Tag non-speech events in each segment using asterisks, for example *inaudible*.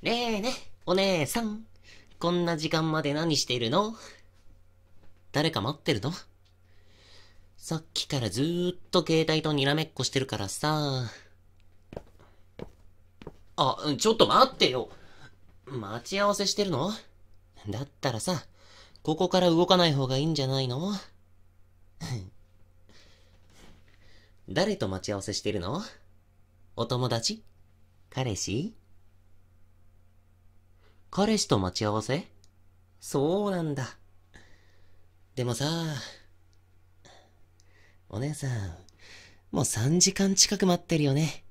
ねえね、お姉さん。こんな時間まで何してるの誰か待ってるのさっきからずーっと携帯とにらめっこしてるからさ。あ、ちょっと待ってよ。待ち合わせしてるのだったらさ、ここから動かない方がいいんじゃないの *laughs* 誰と待ち合わせしてるのお友達彼氏彼氏と待ち合わせそうなんだ。でもさ、お姉さん、もう3時間近く待ってるよね。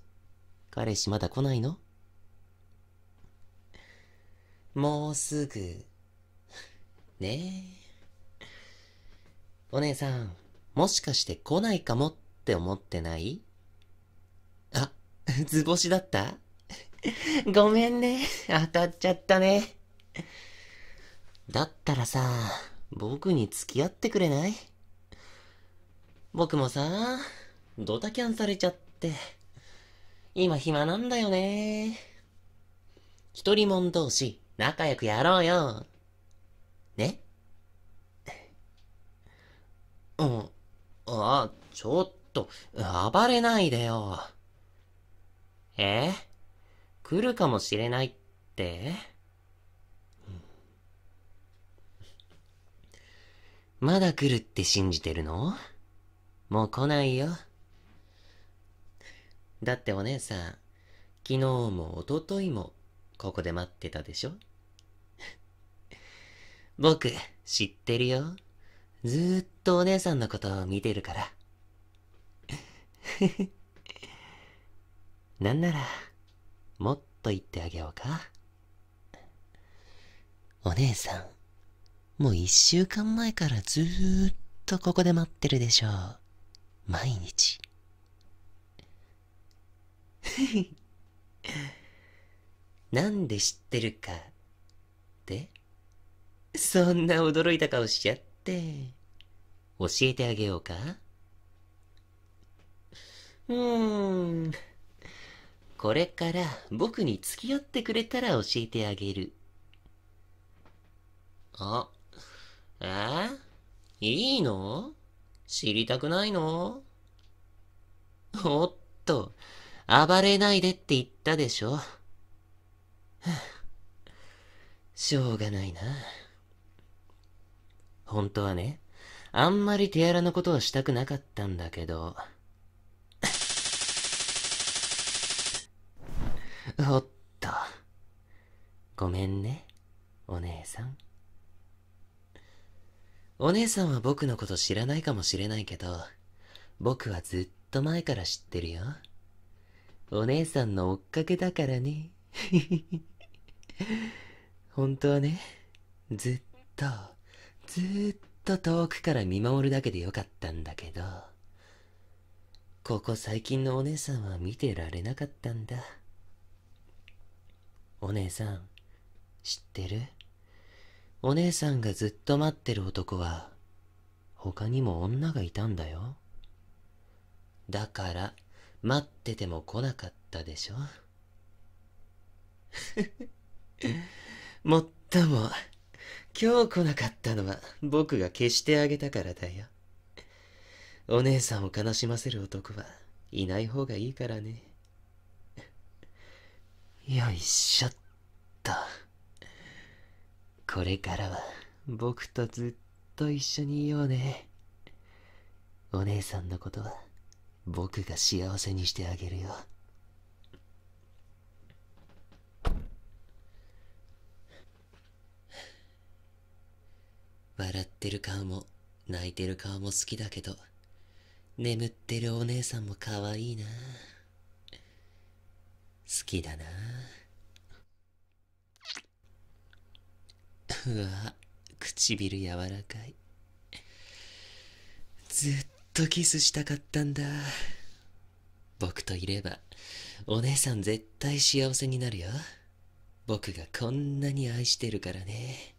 彼氏まだ来ないのもうすぐ。ねえ。お姉さん、もしかして来ないかもって思ってないあ、図星だった *laughs* ごめんね。当たっちゃったね。だったらさ、僕に付き合ってくれない僕もさ、ドタキャンされちゃって、今暇なんだよね。一人もん同士、仲良くやろうよ。ねうん。あ、ちょっと、暴れないでよ。えー来るかもしれないってまだ来るって信じてるのもう来ないよ。だってお姉さん、昨日も一昨日もここで待ってたでしょ *laughs* 僕、知ってるよ。ずーっとお姉さんのことを見てるから。*laughs* なんなら、もっと言ってあげようかお姉さんもう一週間前からずーっとここで待ってるでしょう毎日 *laughs* なんで知ってるかってそんな驚いた顔しちゃって教えてあげようかうーんこれから僕に付き合ってくれたら教えてあげる。あ、えー、いいの知りたくないのおっと、暴れないでって言ったでしょ。しょうがないな。本当はね、あんまり手荒なことはしたくなかったんだけど。おっと。ごめんね、お姉さん。お姉さんは僕のこと知らないかもしれないけど、僕はずっと前から知ってるよ。お姉さんの追っかけだからね。*laughs* 本当はね、ずっと、ずっと遠くから見守るだけでよかったんだけど、ここ最近のお姉さんは見てられなかったんだ。お姉さん、知ってるお姉さんがずっと待ってる男は、他にも女がいたんだよ。だから、待ってても来なかったでしょ *laughs* もっとも、今日来なかったのは僕が消してあげたからだよ。お姉さんを悲しませる男はいない方がいいからね。よいしょっとこれからは僕とずっと一緒にいようねお姉さんのことは僕が幸せにしてあげるよ笑ってる顔も泣いてる顔も好きだけど眠ってるお姉さんも可愛いな好きだなうわ唇柔らかいずっとキスしたかったんだ僕といればお姉さん絶対幸せになるよ僕がこんなに愛してるからね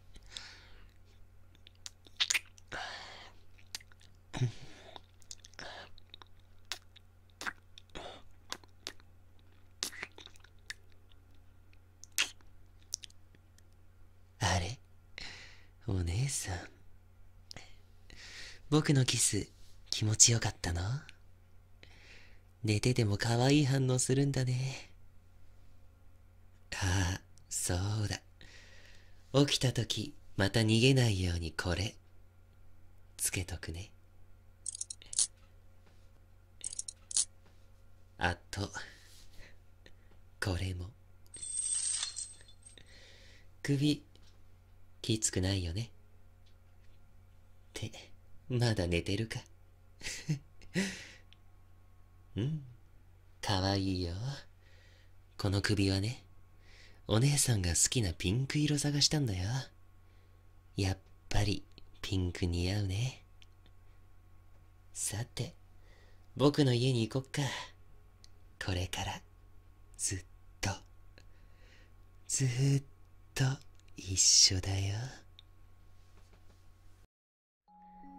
お姉さん僕のキス気持ちよかったの寝てても可愛い反応するんだねああそうだ起きた時また逃げないようにこれつけとくねあとこれも首きつくないよね。って、まだ寝てるか。*laughs* うん、かわいいよ。この首はね、お姉さんが好きなピンク色探したんだよ。やっぱりピンク似合うね。さて、僕の家に行こっか。これから、ずっと、ずっと。一緒だよ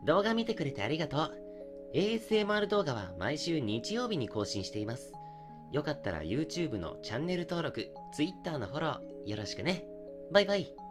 動画見てくれてありがとう ASMR 動画は毎週日曜日に更新していますよかったら YouTube のチャンネル登録 Twitter のフォローよろしくねバイバイ